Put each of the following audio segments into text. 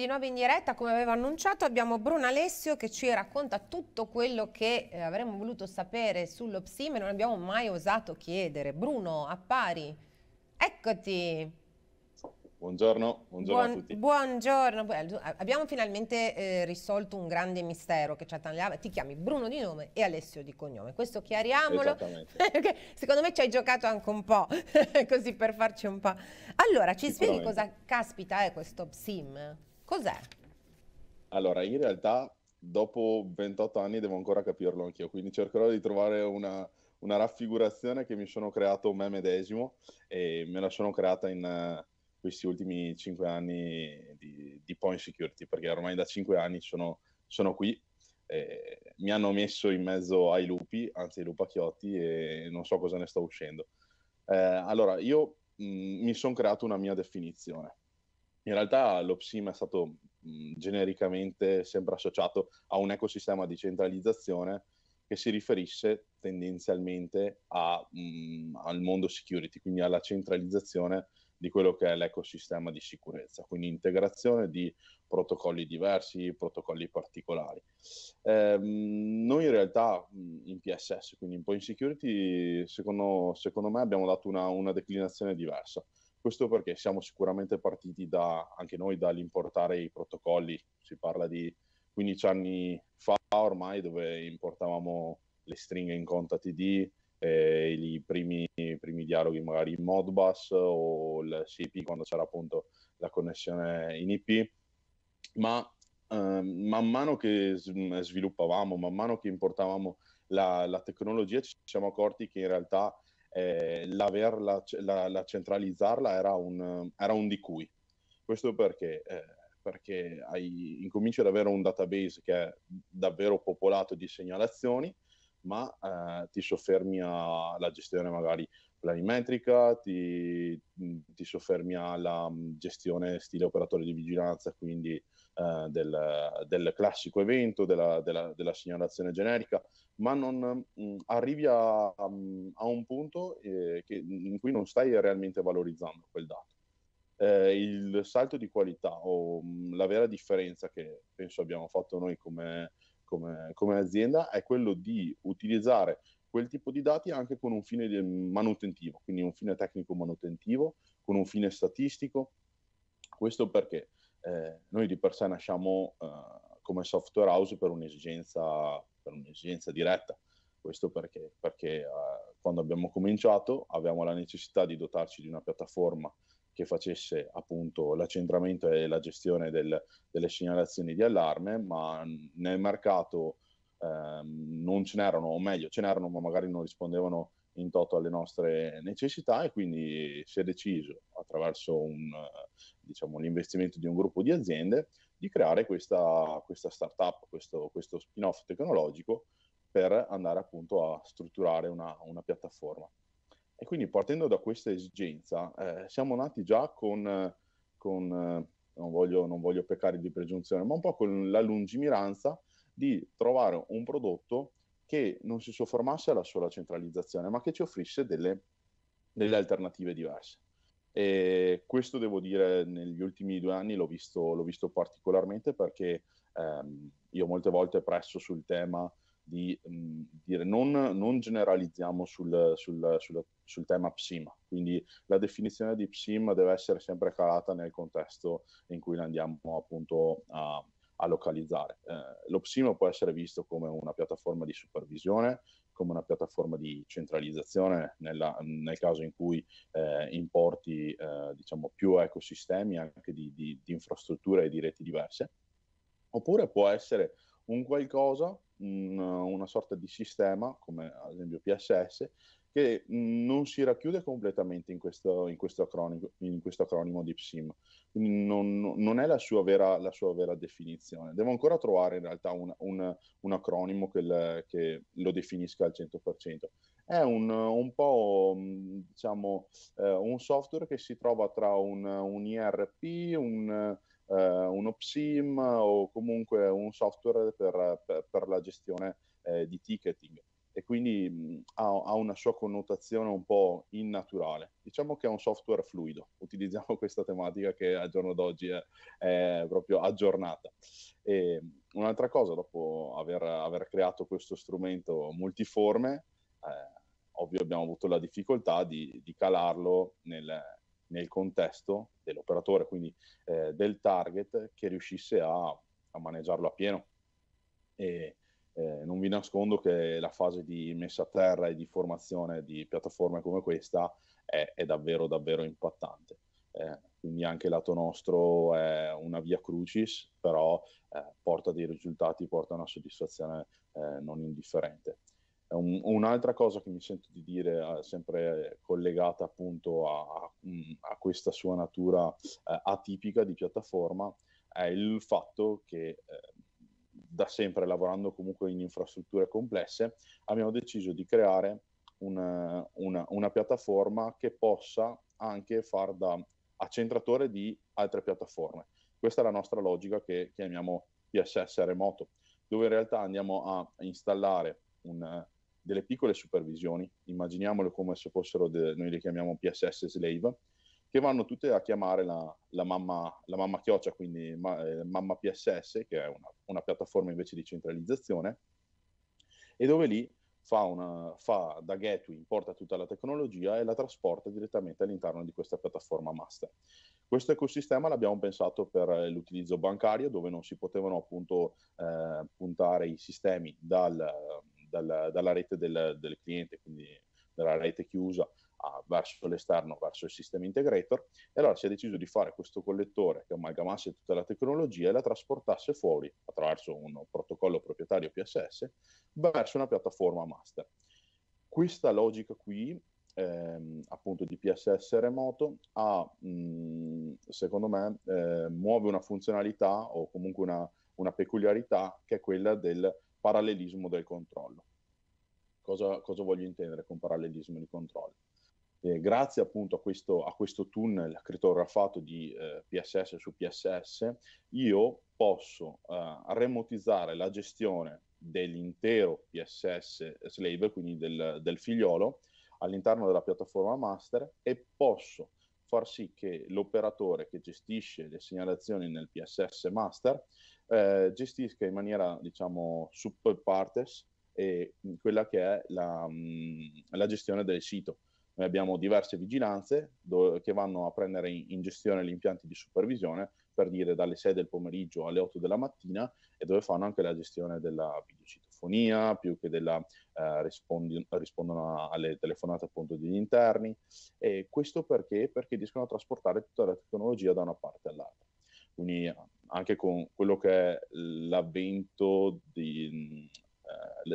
di nuovo in diretta, come avevo annunciato abbiamo Bruno Alessio che ci racconta tutto quello che eh, avremmo voluto sapere sullo PSIM e non abbiamo mai osato chiedere. Bruno, appari, eccoti. Buongiorno, buongiorno Buon, a tutti. Buongiorno, abbiamo finalmente eh, risolto un grande mistero che ci attanagliava. Ti chiami Bruno di nome e Alessio di cognome, questo chiariamolo. Perché secondo me ci hai giocato anche un po', così per farci un po'. Allora, ci spieghi cosa caspita è questo PSIM? Cos'è? Allora, in realtà dopo 28 anni devo ancora capirlo anch'io, quindi cercherò di trovare una, una raffigurazione che mi sono creato me medesimo e me la sono creata in eh, questi ultimi 5 anni di, di Point Security, perché ormai da 5 anni sono, sono qui. Eh, mi hanno messo in mezzo ai lupi, anzi ai lupacchiotti, e non so cosa ne sto uscendo. Eh, allora, io mh, mm, mi sono creato una mia definizione in realtà l'OPSIM è stato mh, genericamente sempre associato a un ecosistema di centralizzazione che si riferisse tendenzialmente a, mh, al mondo security, quindi alla centralizzazione di quello che è l'ecosistema di sicurezza, quindi integrazione di protocolli diversi, protocolli particolari. Eh, noi in realtà in PSS, quindi in Point Security, secondo, secondo me abbiamo dato una, una declinazione diversa. Questo perché siamo sicuramente partiti da, anche noi dall'importare i protocolli, si parla di 15 anni fa ormai dove importavamo le stringhe in conta TD, eh, i, primi, i, primi, dialoghi magari in Modbus o il CIP quando c'era appunto la connessione in IP, ma eh, man mano che sviluppavamo, man mano che importavamo la, la, tecnologia ci siamo accorti che in realtà eh, l'averla, la, la centralizzarla era un, era un, di cui. Questo perché? Eh, perché hai, incominci ad avere un database che è davvero popolato di segnalazioni, ma eh, ti soffermi alla gestione magari planimetrica, ti, mm, ti, soffermi alla mm, gestione stile operatore di vigilanza, quindi eh, del, del, classico evento, della, della, della, segnalazione generica, ma non mh, mm, arrivi a, a, un punto eh, che, in cui non stai realmente valorizzando quel dato. Eh, il salto di qualità o mh, la vera differenza che penso abbiamo fatto noi come, come, come azienda è quello di utilizzare quel tipo di dati anche con un fine mm, manutentivo, quindi un fine tecnico manutentivo, con un fine statistico. Questo perché eh, noi di per sé nasciamo eh, come software house per un'esigenza, per un'esigenza diretta. Questo perché, perché eh, quando abbiamo cominciato avevamo la necessità di dotarci di una piattaforma che facesse appunto l'accentramento e la gestione del, delle segnalazioni di allarme, ma nel mercato Ehm, non ce n'erano, o meglio ce n'erano ma magari non rispondevano in toto alle nostre necessità e quindi si è deciso attraverso un, diciamo, l'investimento di un gruppo di aziende di creare questa, questa startup, questo, questo spin-off tecnologico per andare appunto a strutturare una, una piattaforma. E quindi partendo da questa esigenza eh, siamo nati già con, con eh, non, voglio, non voglio peccare di presunzione, ma un po' con la lungimiranza di trovare un prodotto che non si soffermasse alla sola centralizzazione, ma che ci offrisse delle, delle alternative diverse. E questo devo dire, negli ultimi due anni l'ho visto, l'ho visto particolarmente perché ehm, io molte volte presso sul tema di mh, mm, dire non, non generalizziamo sul, sul, sul, sul, tema PSIM, quindi la definizione di PSIM deve essere sempre calata nel contesto in cui andiamo appunto a, a localizzare. Eh, L'Opsimo può essere visto come una piattaforma di supervisione, come una piattaforma di centralizzazione nella, nel caso in cui eh, importi eh, diciamo, più ecosistemi anche di, di, di infrastrutture e di reti diverse, oppure può essere un qualcosa, un, una sorta di sistema come ad esempio PSS, che non si racchiude completamente in questo, in questo, acronimo, in questo acronimo di PSIM, non, non è la sua, vera, la sua, vera, definizione. Devo ancora trovare in realtà un, un, un acronimo che, le, che, lo definisca al 100%. È un, un po' diciamo, eh, un software che si trova tra un, un IRP, un, eh, uno PSIM o comunque un software per, per, per la gestione eh, di ticketing e quindi mh, ha, ha, una sua connotazione un po' innaturale. Diciamo che è un software fluido, utilizziamo questa tematica che al giorno d'oggi è, è proprio aggiornata. E, un'altra cosa, dopo aver, aver, creato questo strumento multiforme, eh, ovvio abbiamo avuto la difficoltà di, di calarlo nel, nel, contesto dell'operatore, quindi eh, del target che riuscisse a, a maneggiarlo a pieno. E, eh, non vi nascondo che la fase di messa a terra e di formazione di piattaforme come questa è, è davvero, davvero impattante. Eh, quindi anche il lato nostro è una via crucis, però eh, porta dei risultati, porta una soddisfazione eh, non indifferente. Un, un'altra cosa che mi sento di dire, eh, sempre collegata appunto a, a mm, questa sua natura eh, atipica di piattaforma, è il fatto che da sempre lavorando comunque in infrastrutture complesse, abbiamo deciso di creare una, eh, una, una piattaforma che possa anche far da accentratore di altre piattaforme. Questa è la nostra logica che chiamiamo PSS remoto, dove in realtà andiamo a installare un, eh, delle piccole supervisioni, immaginiamole come se fossero, de, noi le chiamiamo PSS slave, che vanno tutte a chiamare la, la, mamma, la mamma, chioccia, quindi ma, eh, mamma PSS, che è una, una, piattaforma invece di centralizzazione, e dove lì fa, una, fa da gateway, importa tutta la tecnologia e la trasporta direttamente all'interno di questa piattaforma master. Questo ecosistema l'abbiamo pensato per eh, l'utilizzo bancario, dove non si potevano appunto eh, puntare i sistemi dal, dal, dalla rete del, del, cliente, quindi dalla rete chiusa, a, verso l'esterno, verso il sistema integrator, e allora si è deciso di fare questo collettore che amalgamasse tutta la tecnologia e la trasportasse fuori attraverso un protocollo proprietario PSS verso una piattaforma master. Questa logica qui Ehm, appunto di PSS remoto ha, mh, secondo me, eh, muove una funzionalità o comunque una, una, peculiarità che è quella del parallelismo del controllo. Cosa, cosa voglio intendere con parallelismo di controllo? eh, grazie appunto a questo, a questo tunnel crittografato di eh, PSS su PSS, io posso eh, remotizzare la gestione dell'intero PSS slave, quindi del, del figliolo, all'interno della piattaforma master e posso far sì che l'operatore che gestisce le segnalazioni nel PSS master eh, gestisca in maniera, diciamo, super partes e quella che è la, mm, la gestione del sito. Noi abbiamo diverse vigilanze do- che vanno a prendere in-, in gestione gli impianti di supervisione, per dire dalle 6 del pomeriggio alle 8 della mattina, e dove fanno anche la gestione della videocitofonia, più che della eh, rispondi- rispondono alle telefonate appunto degli interni. E questo perché? Perché riescono a trasportare tutta la tecnologia da una parte all'altra. Quindi anche con quello che è l'avvento di,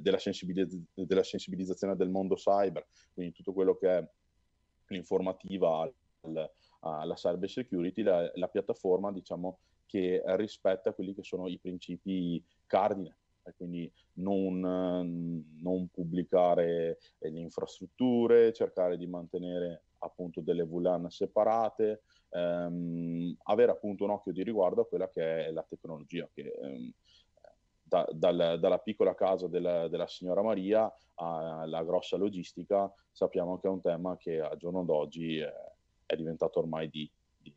della, sensibilizz- della sensibilizzazione del mondo cyber, quindi tutto quello che è l'informativa al, alla cyber security, la, la piattaforma diciamo, che rispetta quelli che sono i principi cardine quindi non, non, pubblicare le infrastrutture, cercare di mantenere appunto delle VLAN separate, ehm, avere appunto un occhio di riguardo a quella che è la tecnologia, che ehm, da, dal, dalla piccola casa del, della signora Maria alla grossa logistica, sappiamo che è un tema che al giorno d'oggi è, è diventato ormai di, di,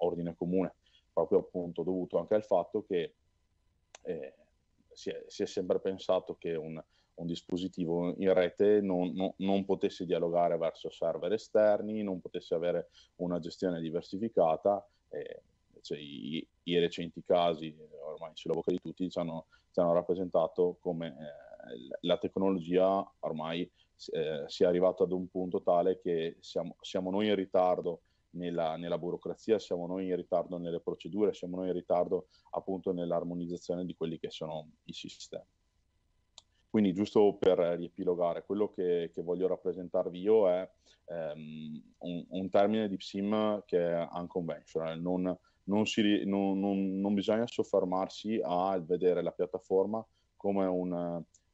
ordine comune, proprio appunto dovuto anche al fatto che eh, si, è, si, è, sempre pensato che un, un dispositivo in rete non, non, non, potesse dialogare verso server esterni, non potesse avere una gestione diversificata. Eh, cioè, i, i, recenti casi, ormai sulla bocca di tutti, ci hanno, ci hanno rappresentato come eh, la tecnologia ormai eh, sia arrivata ad un punto tale che siamo, siamo noi in ritardo nella, nella, burocrazia, siamo noi in ritardo nelle procedure, siamo noi in ritardo appunto nell'armonizzazione di quelli che sono i sistemi. Quindi giusto per riepilogare, quello che, che voglio rappresentarvi io è ehm, un, un, termine di PSIM che è unconventional, non, non, si, non, non, non, bisogna soffermarsi a vedere la piattaforma come un,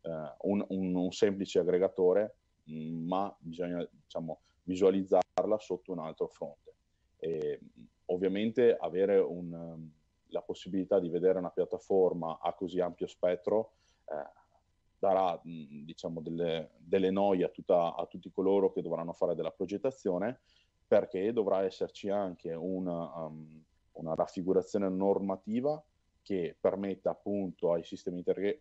eh, un, un, un semplice aggregatore, mm, ma bisogna diciamo, visualizzarla sotto un altro fronte. E, ovviamente avere un, la possibilità di vedere una piattaforma a così ampio spettro eh, darà mm, diciamo, delle, delle noie a, tutta, a, tutti coloro che dovranno fare della progettazione perché dovrà esserci anche un... um, una raffigurazione normativa che permetta appunto ai sistemi, interge-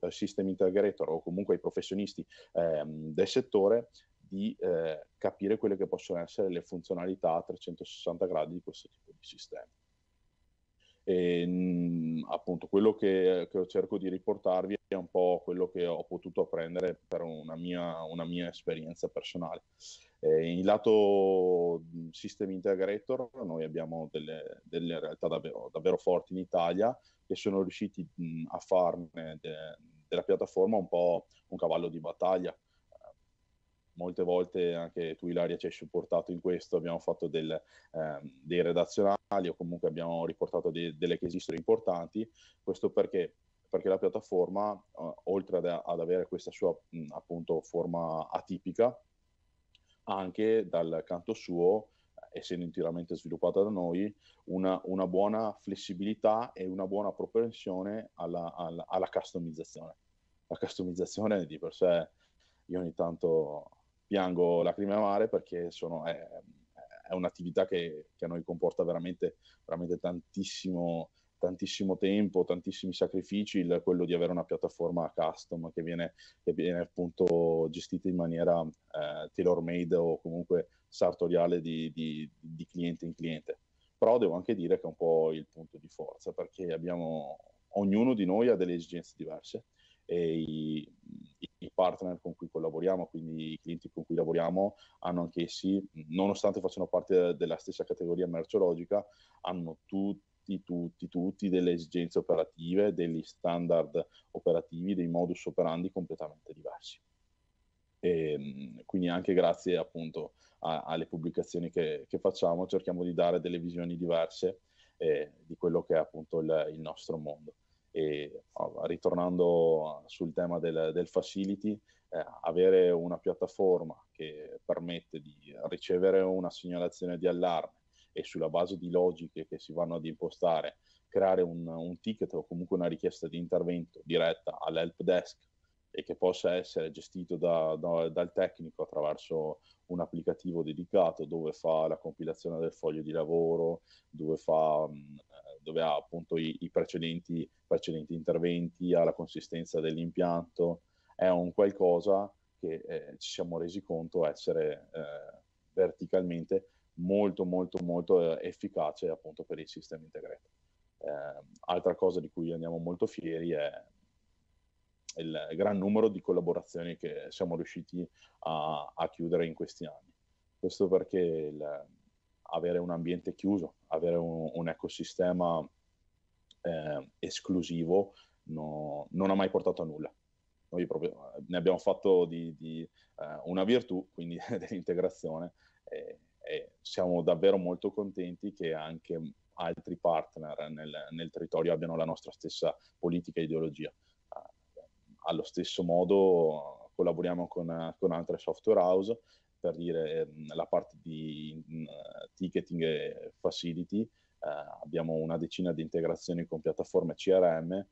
ai sistemi integrator o comunque ai professionisti ehm, del settore di eh, capire quelle che possono essere le funzionalità a 360 gradi di questo tipo di sistema. E, mh, mm, appunto quello che, che, cerco di riportarvi è un po' quello che ho potuto apprendere per una mia, una mia esperienza personale. Eh, in lato mm, System Integrator noi abbiamo delle, delle realtà davvero, davvero, forti in Italia che sono riusciti mh, mm, a farne de, della piattaforma un po' un cavallo di battaglia. molte volte anche tu Ilaria ci hai supportato in questo, abbiamo fatto del, eh, dei redazionali o comunque abbiamo riportato de, delle case history importanti, questo perché perché la piattaforma, eh, oltre ad, ad avere questa sua mh, mm, appunto forma atipica, anche dal canto suo, essendo interamente sviluppata da noi, una, una buona flessibilità e una buona propensione alla, alla, alla customizzazione. La customizzazione di per sé, io ogni tanto piango lacrime amare perché sono, è, è un'attività che, che, a noi comporta veramente, veramente tantissimo tantissimo tempo, tantissimi sacrifici, il, quello di avere una piattaforma custom che viene, che viene appunto gestita in maniera eh, tailor-made o comunque sartoriale di, di, di cliente in cliente. Però devo anche dire che è un po' il punto di forza, perché abbiamo, ognuno di noi ha delle esigenze diverse e i, i, partner con cui collaboriamo, quindi i clienti con cui lavoriamo, hanno anch'essi, nonostante facciano parte della stessa categoria merceologica, hanno tutti tutti, tutti, tutti delle esigenze operative, degli standard operativi, dei modus operandi completamente diversi. E, ehm, quindi anche grazie appunto a, alle pubblicazioni che, che, facciamo cerchiamo di dare delle visioni diverse eh, di quello che è appunto il, il nostro mondo. E, oh, ritornando sul tema del, del facility, eh, avere una piattaforma che permette di ricevere una segnalazione di allarme, e sulla base di logiche che si vanno ad impostare creare un, un ticket o comunque una richiesta di intervento diretta all'help desk e che possa essere gestito da, da, dal tecnico attraverso un applicativo dedicato dove fa la compilazione del foglio di lavoro, dove, fa, mm, eh, dove ha appunto i, i precedenti, precedenti, interventi, ha la consistenza dell'impianto, è un qualcosa che eh, ci siamo resi conto essere eh, verticalmente molto molto molto eh, efficace appunto per il sistema integrato. Eh, altra cosa di cui andiamo molto fieri è il gran numero di collaborazioni che siamo riusciti a, a chiudere in questi anni. Questo perché il, avere un ambiente chiuso, avere un, un ecosistema eh, esclusivo no, non ha mai portato a nulla. Noi proprio eh, ne abbiamo fatto di, di eh, una virtù, quindi dell'integrazione, e, e siamo davvero molto contenti che anche altri partner nel, nel territorio abbiano la nostra stessa politica e ideologia. Ah, allo stesso modo collaboriamo con, con altre software house per dire ehm, la parte di mh, mm, ticketing e facility, eh, abbiamo una decina di integrazioni con piattaforme CRM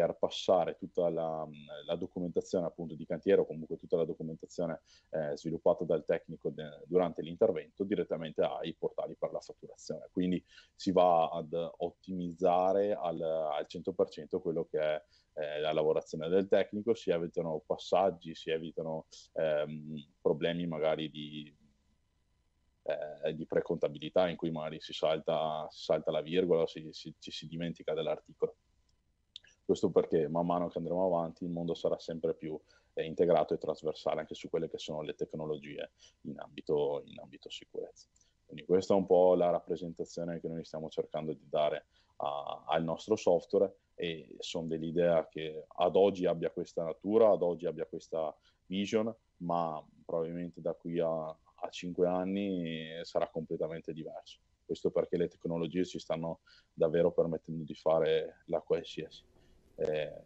per passare tutta la, la documentazione appunto di cantiere o comunque tutta la documentazione eh, sviluppata dal tecnico de- durante l'intervento direttamente ai portali per la fatturazione. Quindi si va ad ottimizzare al, al 100% quello che è eh, la lavorazione del tecnico, si evitano passaggi, si evitano ehm, problemi magari di eh, di precontabilità in cui magari si salta, si salta la virgola o si, si, ci si dimentica dell'articolo. Questo perché man mano che andremo avanti il mondo sarà sempre più eh, integrato e trasversale anche su quelle che sono le tecnologie in ambito, in ambito sicurezza. Quindi questa è un po' la rappresentazione che noi stiamo cercando di dare a, al nostro software e sono dell'idea che ad oggi abbia questa natura, ad oggi abbia questa vision, ma probabilmente da qui a, a 5 anni eh, sarà completamente diverso. Questo perché le tecnologie ci stanno davvero permettendo di fare la qualsiasi eh,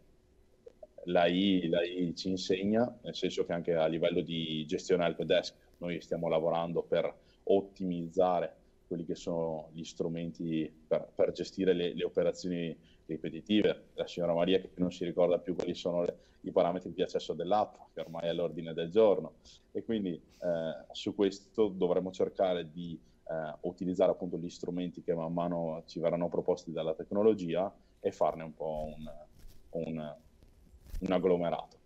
l'AI, l'AI ci insegna, nel senso che anche a livello di gestione help desk noi stiamo lavorando per ottimizzare quelli che sono gli strumenti per, per gestire le, le, operazioni ripetitive. La signora Maria che non si ricorda più quali sono le, i parametri di accesso dell'app, che ormai è all'ordine del giorno. E quindi eh, su questo dovremo cercare di eh, utilizzare appunto gli strumenti che man mano ci verranno proposti dalla tecnologia e farne un po' un, un, un agglomerato.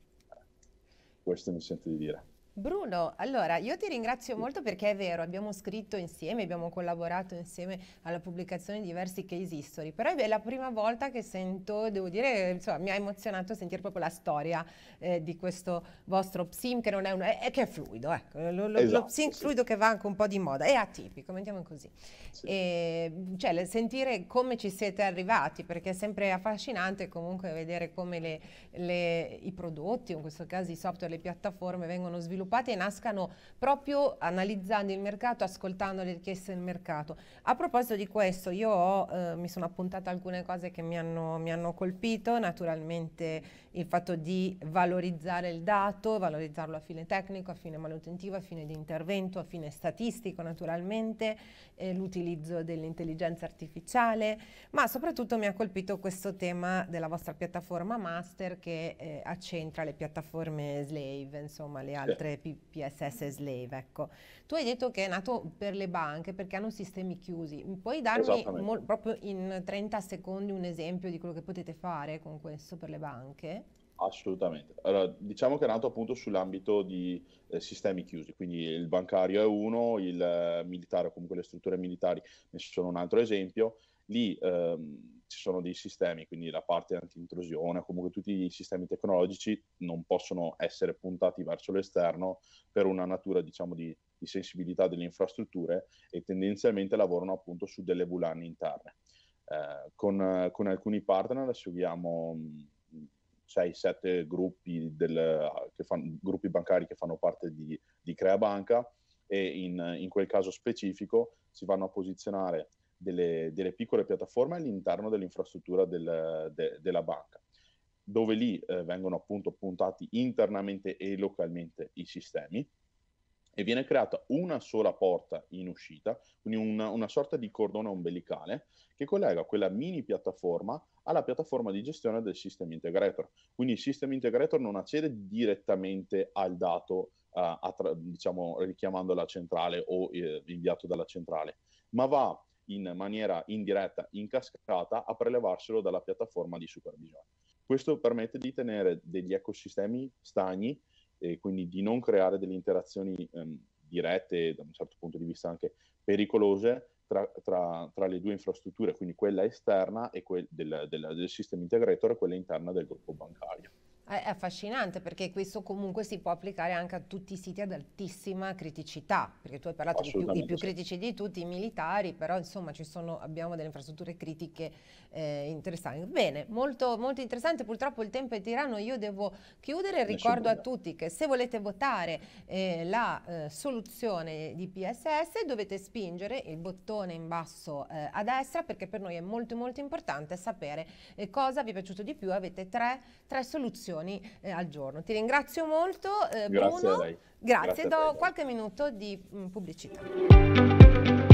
Questo mi sento di dire. Bruno, allora io ti ringrazio molto perché è vero, abbiamo scritto insieme, abbiamo collaborato insieme alla pubblicazione di diversi case history, però è la prima volta che sento, devo dire, insomma, mi ha emozionato sentire proprio la storia eh, di questo vostro psim che non è un... È, che è fluido, ecco, lo, lo, esatto, lo psim sì. fluido che va anche un po' di moda, è atipico, mettiamo così. Sì. E, cioè, sentire come ci siete arrivati, perché è sempre affascinante comunque vedere come le, le, i prodotti, in questo caso i software, le piattaforme vengono sviluppati sviluppate nascano proprio analizzando il mercato, ascoltando le richieste del mercato. A proposito di questo, io ho, eh, mi sono appuntata alcune cose che mi hanno, mi hanno colpito, naturalmente il fatto di valorizzare il dato, valorizzarlo a fine tecnico, a fine manutentivo, a fine di intervento, a fine statistico naturalmente, eh, l'utilizzo dell'intelligenza artificiale, ma soprattutto mi ha colpito questo tema della vostra piattaforma master che eh, accentra le piattaforme slave, insomma le altre PSS slave. Ecco. Tu hai detto che è nato per le banche perché hanno sistemi chiusi. Puoi darmi mo- proprio in 30 secondi un esempio di quello che potete fare con questo per le banche? Assolutamente. Allora, diciamo che è nato appunto sull'ambito di eh, sistemi chiusi, quindi il bancario è uno, il eh, militare o comunque le strutture militari ne sono un altro esempio. Lì ehm, ci sono dei sistemi, quindi la parte anti-intrusione, comunque tutti i sistemi tecnologici non possono essere puntati verso l'esterno per una natura diciamo di, di sensibilità delle infrastrutture e tendenzialmente lavorano appunto su delle VLAN interne. Eh, con, con, alcuni partner seguiamo 6-7 mm, gruppi, gruppi bancari che fanno parte di, di Crea Banca e in, in quel caso specifico si vanno a posizionare delle, delle piccole piattaforme all'interno dell'infrastruttura del, de, della banca, dove lì eh, vengono appunto puntati internamente e localmente i sistemi e viene creata una sola porta in uscita, quindi una, una, sorta di cordone ombelicale che collega quella mini piattaforma alla piattaforma di gestione del sistema Integrator. Quindi il sistema Integrator non accede direttamente al dato, uh, eh, tra, diciamo, richiamando la centrale o eh, inviato dalla centrale, ma va in maniera indiretta, in cascata, a prelevarselo dalla piattaforma di supervisione. Questo permette di tenere degli ecosistemi stagni e quindi di non creare delle interazioni ehm, dirette, da un certo punto di vista anche pericolose, tra, tra, tra le due infrastrutture, quindi quella esterna e quel, del, del, del sistema integrator e quella interna del gruppo bancario. È affascinante perché questo comunque si può applicare anche a tutti i siti ad altissima criticità, perché tu hai parlato di più, i più critici di tutti, i militari, però insomma ci sono, abbiamo delle infrastrutture critiche eh, interessanti. Bene, molto, molto, interessante, purtroppo il tempo è tiranno, io devo chiudere, ricordo a tutti che se volete votare eh, la eh, soluzione di PSS dovete spingere il bottone in basso eh, a destra perché per noi è molto molto importante sapere eh, cosa vi è piaciuto di più, avete tre, tre soluzioni informazioni eh, al giorno. Ti ringrazio molto. Eh, Grazie a lei. Grazie, Grazie do qualche minuto di mh, mm, pubblicità.